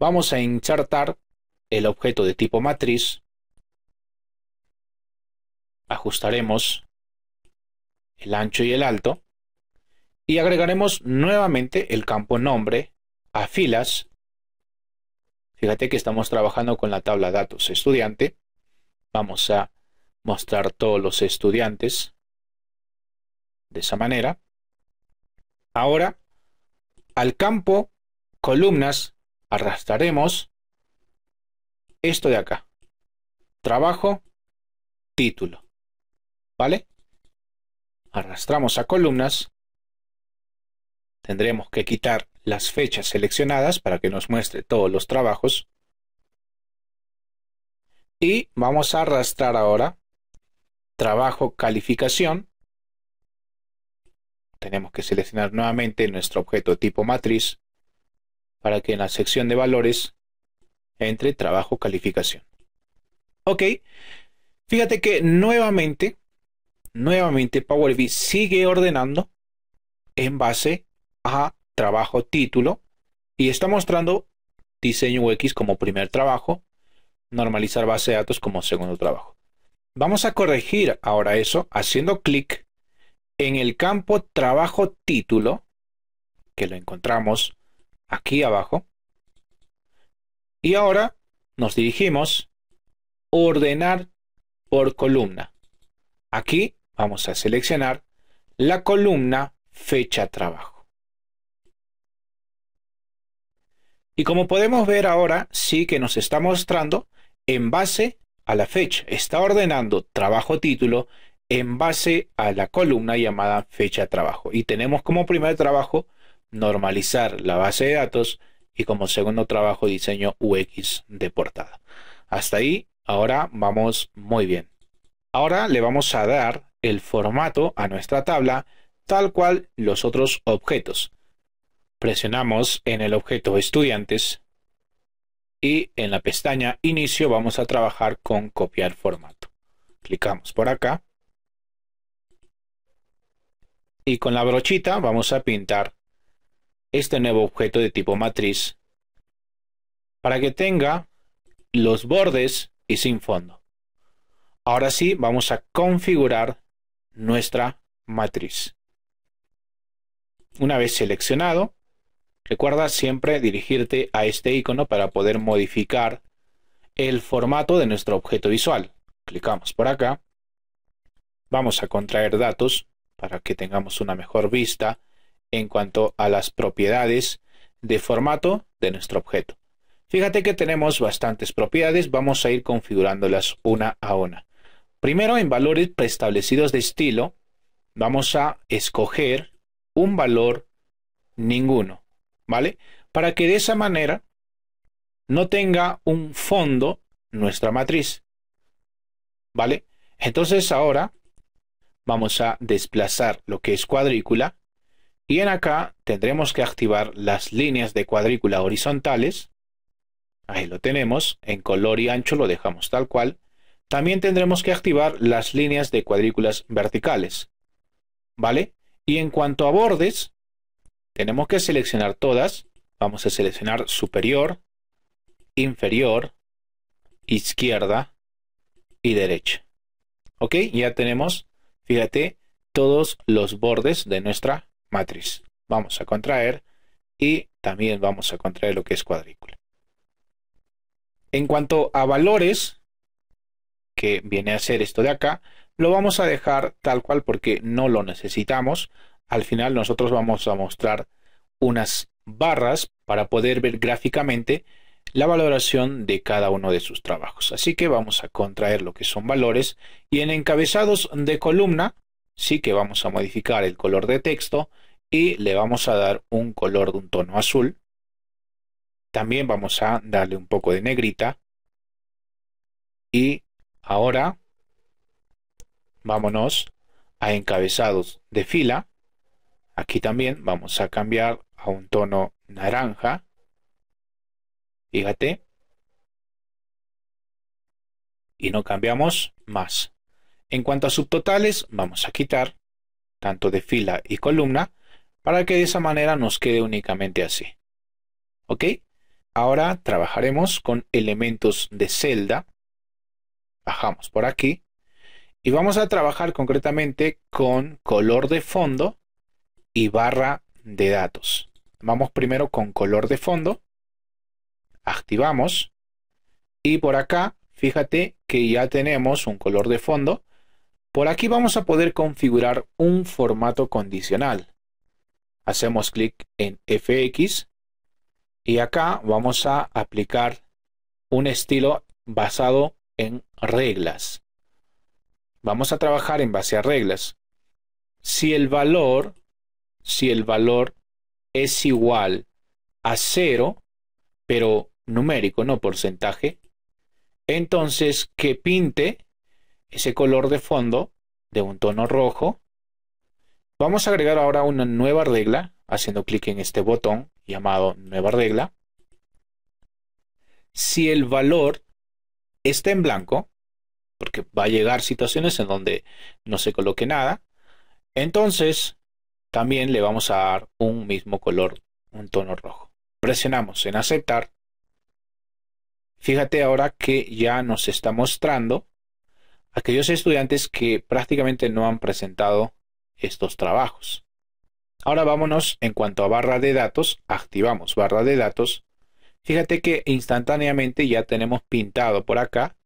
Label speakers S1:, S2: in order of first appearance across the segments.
S1: vamos a insertar el objeto de tipo matriz. Ajustaremos el ancho y el alto. Y agregaremos nuevamente el campo nombre a filas. Fíjate que estamos trabajando con la tabla datos estudiante. Vamos a mostrar todos los estudiantes de esa manera. Ahora, al campo columnas arrastraremos esto de acá. Trabajo, título. ¿Vale? Arrastramos a columnas. Tendremos que quitar las fechas seleccionadas para que nos muestre todos los trabajos. Y vamos a arrastrar ahora trabajo calificación. Tenemos que seleccionar nuevamente nuestro objeto tipo matriz para que en la sección de valores entre trabajo calificación. Ok, fíjate que nuevamente, nuevamente Power BI sigue ordenando en base a trabajo título y está mostrando diseño UX como primer trabajo, normalizar base de datos como segundo trabajo. Vamos a corregir ahora eso haciendo clic en el campo trabajo título, que lo encontramos aquí abajo. Y ahora nos dirigimos a ordenar por columna. Aquí vamos a seleccionar la columna fecha trabajo. Y como podemos ver ahora, sí que nos está mostrando en base a la fecha. Está ordenando trabajo título en base a la columna llamada fecha trabajo. Y tenemos como primer trabajo normalizar la base de datos y como segundo trabajo diseño UX de portada. Hasta ahí, ahora vamos muy bien. Ahora le vamos a dar el formato a nuestra tabla tal cual los otros objetos. Presionamos en el objeto estudiantes y en la pestaña inicio vamos a trabajar con copiar formato. Clicamos por acá y con la brochita vamos a pintar este nuevo objeto de tipo matriz para que tenga los bordes y sin fondo. Ahora sí, vamos a configurar nuestra matriz. Una vez seleccionado, recuerda siempre dirigirte a este icono para poder modificar el formato de nuestro objeto visual. Clicamos por acá. Vamos a contraer datos para que tengamos una mejor vista en cuanto a las propiedades de formato de nuestro objeto. Fíjate que tenemos bastantes propiedades, vamos a ir configurándolas una a una. Primero, en valores preestablecidos de estilo, vamos a escoger un valor ninguno, ¿vale? Para que de esa manera no tenga un fondo nuestra matriz, ¿vale? Entonces ahora vamos a desplazar lo que es cuadrícula y en acá tendremos que activar las líneas de cuadrícula horizontales. Ahí lo tenemos. En color y ancho lo dejamos tal cual. También tendremos que activar las líneas de cuadrículas verticales. ¿Vale? Y en cuanto a bordes, tenemos que seleccionar todas. Vamos a seleccionar superior, inferior, izquierda y derecha. ¿Ok? Ya tenemos, fíjate, todos los bordes de nuestra matriz. Vamos a contraer y también vamos a contraer lo que es cuadrícula. En cuanto a valores, que viene a ser esto de acá, lo vamos a dejar tal cual porque no lo necesitamos. Al final nosotros vamos a mostrar unas barras para poder ver gráficamente la valoración de cada uno de sus trabajos. Así que vamos a contraer lo que son valores y en encabezados de columna sí que vamos a modificar el color de texto y le vamos a dar un color de un tono azul. También vamos a darle un poco de negrita. Y ahora vámonos a encabezados de fila. Aquí también vamos a cambiar a un tono naranja. Fíjate. Y no cambiamos más. En cuanto a subtotales, vamos a quitar tanto de fila y columna para que de esa manera nos quede únicamente así. ¿Ok? Ahora trabajaremos con elementos de celda. Bajamos por aquí. Y vamos a trabajar concretamente con color de fondo y barra de datos. Vamos primero con color de fondo. Activamos. Y por acá, fíjate que ya tenemos un color de fondo por aquí vamos a poder configurar un formato condicional. Hacemos clic en FX y acá vamos a aplicar un estilo basado en reglas. Vamos a trabajar en base a reglas. Si el valor, si el valor es igual a cero, pero numérico, no porcentaje, entonces que pinte ese color de fondo de un tono rojo. Vamos a agregar ahora una nueva regla haciendo clic en este botón llamado nueva regla. Si el valor está en blanco, porque va a llegar situaciones en donde no se coloque nada, entonces también le vamos a dar un mismo color, un tono rojo. Presionamos en aceptar. Fíjate ahora que ya nos está mostrando aquellos estudiantes que prácticamente no han presentado estos trabajos. Ahora vámonos en cuanto a barra de datos, activamos barra de datos. Fíjate que instantáneamente ya tenemos pintado por acá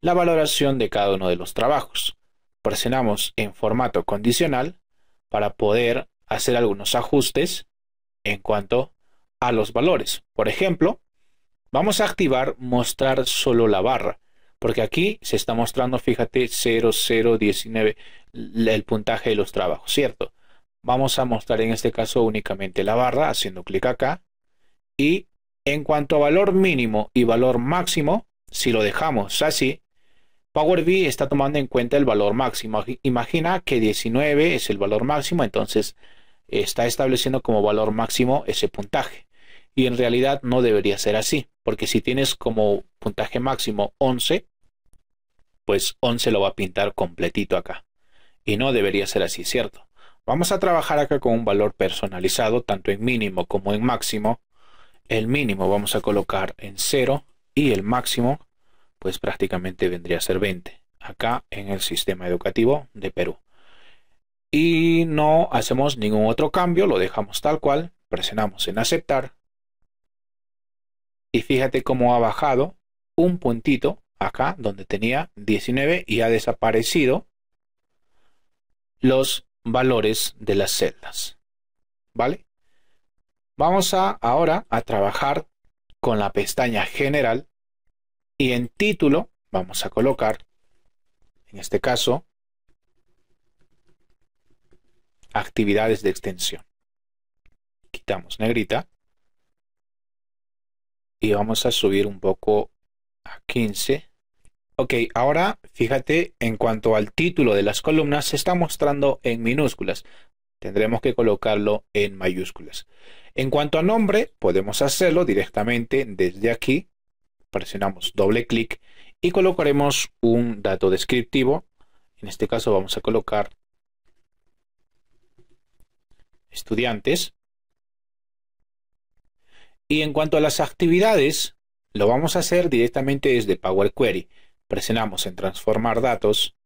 S1: la valoración de cada uno de los trabajos. Presionamos en formato condicional para poder hacer algunos ajustes en cuanto a los valores. Por ejemplo, vamos a activar mostrar solo la barra. Porque aquí se está mostrando, fíjate, 0019, el puntaje de los trabajos, ¿cierto? Vamos a mostrar en este caso únicamente la barra, haciendo clic acá. Y en cuanto a valor mínimo y valor máximo, si lo dejamos así, Power BI está tomando en cuenta el valor máximo. Imagina que 19 es el valor máximo, entonces está estableciendo como valor máximo ese puntaje. Y en realidad no debería ser así, porque si tienes como puntaje máximo 11, pues 11 lo va a pintar completito acá. Y no debería ser así, ¿cierto? Vamos a trabajar acá con un valor personalizado, tanto en mínimo como en máximo. El mínimo vamos a colocar en 0 y el máximo, pues prácticamente vendría a ser 20, acá en el sistema educativo de Perú. Y no hacemos ningún otro cambio, lo dejamos tal cual, presionamos en aceptar. Y fíjate cómo ha bajado un puntito acá donde tenía 19 y ha desaparecido los valores de las celdas. ¿Vale? Vamos a ahora a trabajar con la pestaña general y en título vamos a colocar, en este caso, actividades de extensión. Quitamos negrita y vamos a subir un poco a 15 Ok, ahora fíjate en cuanto al título de las columnas, se está mostrando en minúsculas. Tendremos que colocarlo en mayúsculas. En cuanto a nombre, podemos hacerlo directamente desde aquí. Presionamos doble clic y colocaremos un dato descriptivo. En este caso vamos a colocar estudiantes. Y en cuanto a las actividades, lo vamos a hacer directamente desde Power Query presionamos en transformar datos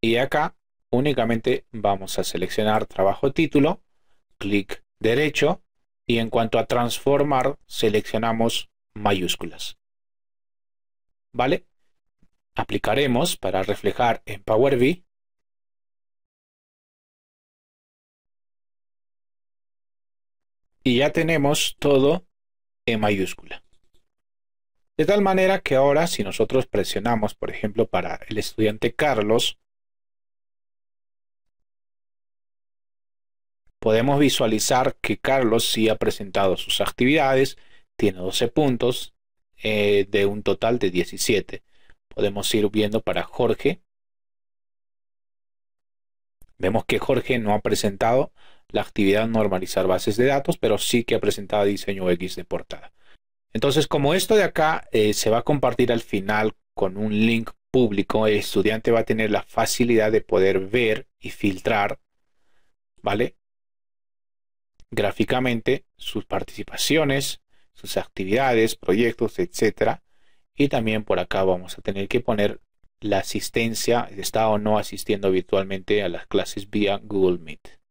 S1: y acá únicamente vamos a seleccionar trabajo título, clic derecho y en cuanto a transformar seleccionamos mayúsculas. ¿Vale? Aplicaremos para reflejar en Power BI y ya tenemos todo en mayúscula. De tal manera que ahora si nosotros presionamos, por ejemplo, para el estudiante Carlos, podemos visualizar que Carlos sí ha presentado sus actividades, tiene 12 puntos eh, de un total de 17. Podemos ir viendo para Jorge. Vemos que Jorge no ha presentado la actividad normalizar bases de datos, pero sí que ha presentado diseño X de portada. Entonces, como esto de acá eh, se va a compartir al final con un link público, el estudiante va a tener la facilidad de poder ver y filtrar, ¿vale? Gráficamente sus participaciones, sus actividades, proyectos, etc. Y también por acá vamos a tener que poner la asistencia, está o no asistiendo virtualmente a las clases vía Google Meet.